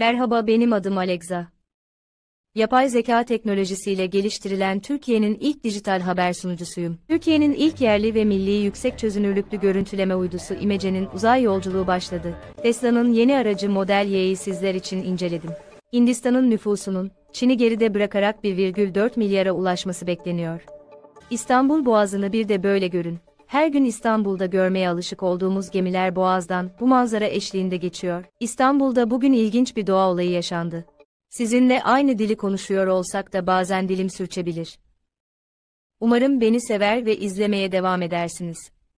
Merhaba benim adım Alexa. Yapay zeka teknolojisiyle geliştirilen Türkiye'nin ilk dijital haber sunucusuyum. Türkiye'nin ilk yerli ve milli yüksek çözünürlüklü görüntüleme uydusu İmece'nin uzay yolculuğu başladı. Tesla'nın yeni aracı Model Y'yi sizler için inceledim. Hindistan'ın nüfusunun, Çin'i geride bırakarak 1,4 milyara ulaşması bekleniyor. İstanbul Boğazı'nı bir de böyle görün. Her gün İstanbul'da görmeye alışık olduğumuz gemiler boğazdan bu manzara eşliğinde geçiyor. İstanbul'da bugün ilginç bir doğa olayı yaşandı. Sizinle aynı dili konuşuyor olsak da bazen dilim sürçebilir. Umarım beni sever ve izlemeye devam edersiniz.